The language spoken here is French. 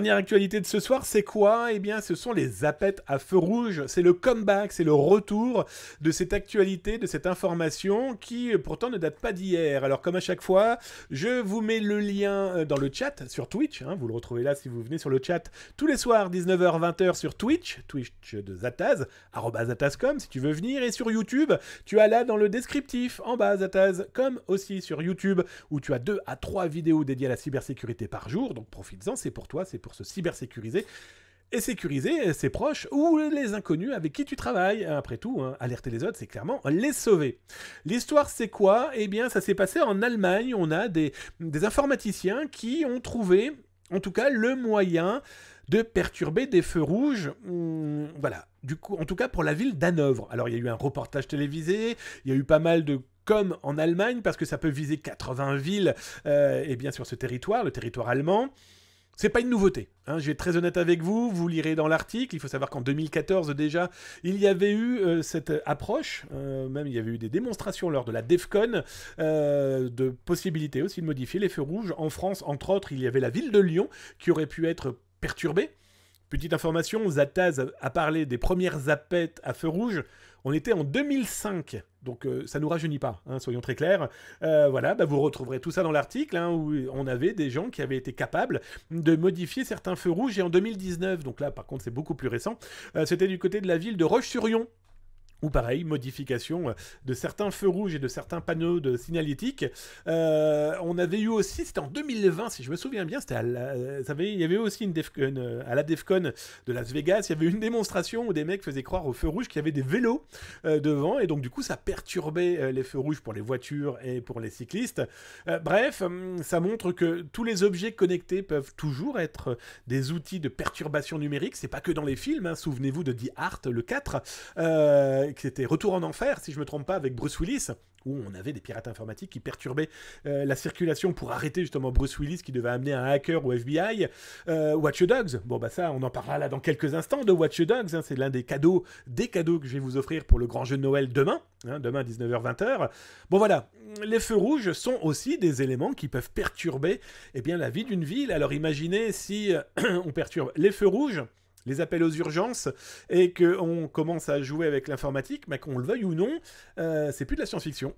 Dernière actualité de ce soir, c'est quoi Eh bien, ce sont les zapettes à feu rouge. C'est le comeback, c'est le retour de cette actualité, de cette information qui euh, pourtant ne date pas d'hier. Alors, comme à chaque fois, je vous mets le lien euh, dans le chat sur Twitch. Hein. vous le retrouvez là si vous venez sur le chat tous les soirs, 19h-20h sur Twitch, Twitch de Zataz, Zataz.com si tu veux venir. Et sur YouTube, tu as là dans le descriptif en bas Zataz, comme aussi sur YouTube où tu as deux à trois vidéos dédiées à la cybersécurité par jour. Donc, profites-en, c'est pour toi, c'est pour se cybersécuriser et sécuriser ses proches ou les inconnus avec qui tu travailles. Après tout, hein, alerter les autres, c'est clairement les sauver. L'histoire, c'est quoi Eh bien, ça s'est passé en Allemagne. On a des, informaticiens qui ont trouvé, en tout cas, le moyen de perturber des feux rouges. Hum, voilà. Du coup, en tout cas pour la ville d'Hanovre. Alors, il y a eu un reportage télévisé, il y a eu pas mal de comme en Allemagne, parce que ça peut viser 80 villes et euh, eh bien sur ce territoire, le territoire allemand. C'est pas une nouveauté. j'ai hein. je vais très honnête avec vous. Vous lirez dans l'article. Il faut savoir qu'en 2014 déjà, il y avait eu euh, cette approche. Euh, même il y avait eu des démonstrations lors de la Defcon euh, de possibilités aussi de modifier les feux rouges. En France, entre autres, il y avait la ville de Lyon qui aurait pu être perturbée Petite information, Zataz a parlé des premières zapettes à feu rouge. On était en 2005, donc euh, ça nous rajeunit pas, hein, soyons très clairs. Euh, voilà, bah, vous retrouverez tout ça dans l'article, hein, où on avait des gens qui avaient été capables de modifier certains feux rouges, et en 2019, donc là par contre c'est beaucoup plus récent, euh, c'était du côté de la ville de Roche-sur-Yon, ou pareil, modification euh, de certains feux rouges et de certains panneaux de signalétique. Euh, on avait eu aussi, c'était en 2020, si je me souviens bien, c'était euh, il y avait aussi une, à la Defcon de Las Vegas, il y avait une démonstration où des mecs faisaient croire aux feux rouges qu'il y avait des vélos devant, et donc du coup ça perturbait les feux rouges pour les voitures et pour les cyclistes. bref, hum, ça montre que tous les objets connectés peuvent toujours être des outils de perturbation numérique, c'est pas que dans les films, hein. souvenez-vous de The Art, le 4 c'était Retour en enfer, si je me trompe pas, avec Bruce Willis, où on avait des pirates informatiques qui perturbaient euh, la circulation pour arrêter justement Bruce Willis qui devait amener un hacker au FBI. Euh, Watch Dogs, bon bah ça, on en parlera là dans quelques instants de Watch Dogs, hein. c'est l'un des cadeaux, des cadeaux que je vais vous offrir pour le grand jeu de Noël demain, hein, demain demain 19h-20h. Bon voilà, les feux rouges sont aussi des éléments qui peuvent perturber eh bien, la vie d'une ville. Alors imaginez si euh, on perturbe les feux rouges, les appels aux urgences et qu'on commence à jouer avec l'informatique, mais qu'on le veuille ou non, euh, c'est plus de la science-fiction.